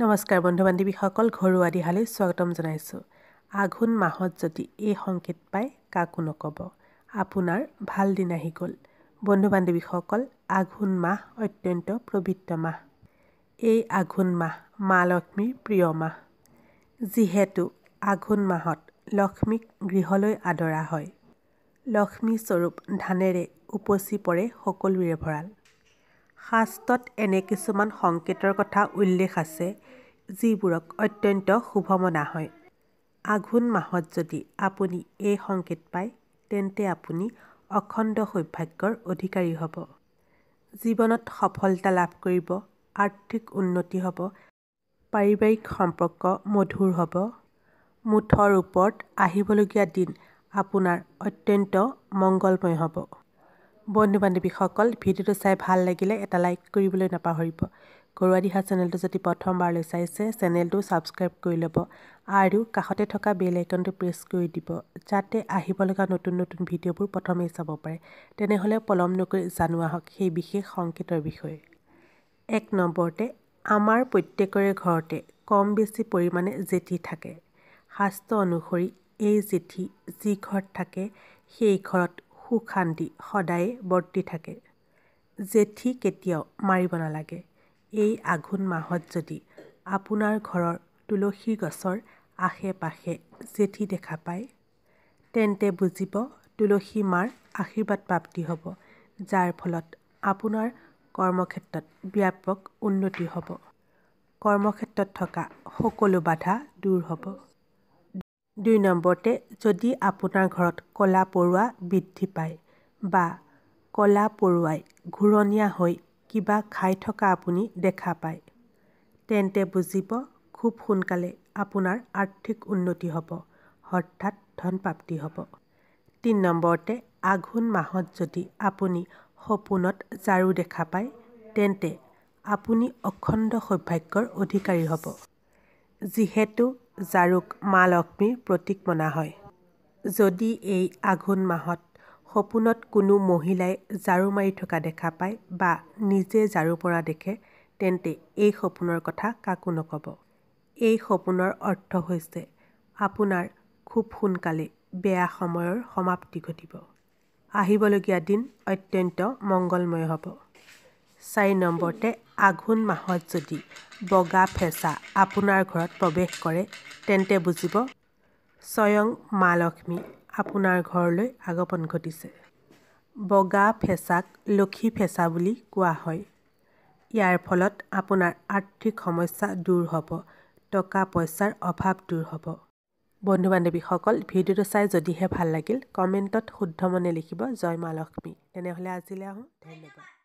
নমস্কাৰ বন্ধু বান্ধৱীসকল ঘৰুৱা দিহালৈ স্বাগতম জনাইছোঁ আঘোণ মাহত যদি এই সংকেত পায় কাকো নক'ব আপোনাৰ ভাল দিন আহি গ'ল বন্ধু বান্ধৱীসকল আঘোণ মাহ অত্যন্ত পবিত্ৰ মাহ এই আঘোণ মাহ মা লক্ষ্মীৰ প্ৰিয় মাহ যিহেতু আঘোণ মাহত লক্ষ্মীক গৃহলৈ আদৰা হয় লক্ষ্মীস্বৰূপ ধানেৰে উপচি পৰে সকলোৰে ভঁৰাল শাস্ত্ৰত এনে কিছুমান সংকেতৰ কথা উল্লেখ আছে যিবোৰক অত্যন্ত শুভ মনা হয় আঘোণ মাহত যদি আপুনি এই সংকেত পায় তেন্তে আপুনি অখণ্ড সৌভাগ্যৰ অধিকাৰী হ'ব জীৱনত সফলতা লাভ কৰিব আৰ্থিক উন্নতি হ'ব পাৰিবাৰিক সম্পৰ্ক মধুৰ হ'ব মুঠৰ ওপৰত আহিবলগীয়া দিন আপোনাৰ অত্যন্ত মংগলময় হ'ব বন্ধু বান্ধৱীসকল ভিডিঅ'টো চাই ভাল লাগিলে এটা লাইক কৰিবলৈ নাপাহৰিব ঘৰুৱা দিহা চেনেলটো যদি প্ৰথমবাৰলৈ চাইছে চেনেলটো ছাবস্ক্ৰাইব কৰি ল'ব আৰু কাষতে থকা বেল আইকনটো প্ৰেছ কৰি দিব যাতে আহিব লগা নতুন নতুন ভিডিঅ'বোৰ প্ৰথমেই চাব পাৰে তেনেহ'লে পলম নকৰি জানো আহক সেই বিশেষ সংকেতৰ বিষয়ে এক নম্বৰতে আমাৰ প্ৰত্যেকৰে ঘৰতে কম বেছি পৰিমাণে জেঠি থাকে শাস্ত্ৰ অনুসৰি এই জেঠি যি ঘৰত থাকে সেই ঘৰত সুখ শান্তি সদায় বৰ্তি থাকে জেঠী কেতিয়াও মাৰিব নালাগে এই আঘোণ মাহত যদি আপোনাৰ ঘৰৰ তুলসী গছৰ আশে পাশে জেঠী দেখা পায় তেন্তে বুজিব তুলসী মাৰ আশীৰ্বাদ প্ৰাপ্তি হ'ব যাৰ ফলত আপোনাৰ কৰ্মক্ষেত্ৰত ব্যাপক উন্নতি হ'ব কৰ্মক্ষেত্ৰত থকা সকলো বাধা দূৰ হ'ব দুই নম্বৰতে যদি আপোনাৰ ঘৰত ক'লা পৰুৱা বৃদ্ধি পায় বা ক'লা পৰুৱাই ঘূৰণীয়া হৈ কিবা খাই থকা আপুনি দেখা পায় তেন্তে বুজিব খুব সোনকালে আপোনাৰ আৰ্থিক উন্নতি হ'ব হঠাৎ ধন প্ৰাপ্তি হ'ব তিনি নম্বৰতে আঘোণ মাহত যদি আপুনি সপোনত ঝাৰু দেখা পায় তেন্তে আপুনি অখণ্ড সৌভাগ্যৰ অধিকাৰী হ'ব যিহেতু জাৰুক মা লক্ষ্মীৰ প্ৰতীক মনা হয় যদি এই আঘোণ মাহত সপোনত কোনো মহিলাই ঝাৰু মাৰি থকা দেখা পায় বা নিজে ঝাৰু পৰা দেখে তেন্তে এই সপোনৰ কথা কাকো নক'ব এই সপোনৰ অৰ্থ হৈছে আপোনাৰ খুব সোনকালে বেয়া সময়ৰ সমাপ্তি ঘটিব আহিবলগীয়া দিন অত্যন্ত মংগলময় হ'ব চাৰি নম্বৰতে আঘোণ মাহত যদি বগা ফেঁচা আপোনাৰ ঘৰত প্ৰৱেশ কৰে তেন্তে বুজিব স্বয়ং মা লক্ষ্মী আপোনাৰ ঘৰলৈ আগমন ঘটিছে বগা ফেঁচাক লক্ষী ফেঁচা বুলি কোৱা হয় ইয়াৰ ফলত আপোনাৰ আৰ্থিক সমস্যা দূৰ হ'ব টকা পইচাৰ অভাৱ দূৰ হ'ব বন্ধু বান্ধৱীসকল ভিডিঅ'টো চাই যদিহে ভাল লাগিল কমেণ্টত শুদ্ধ মনে লিখিব জয় মা লক্ষ্মী তেনেহ'লে আজিলৈ আহোঁ ধন্যবাদ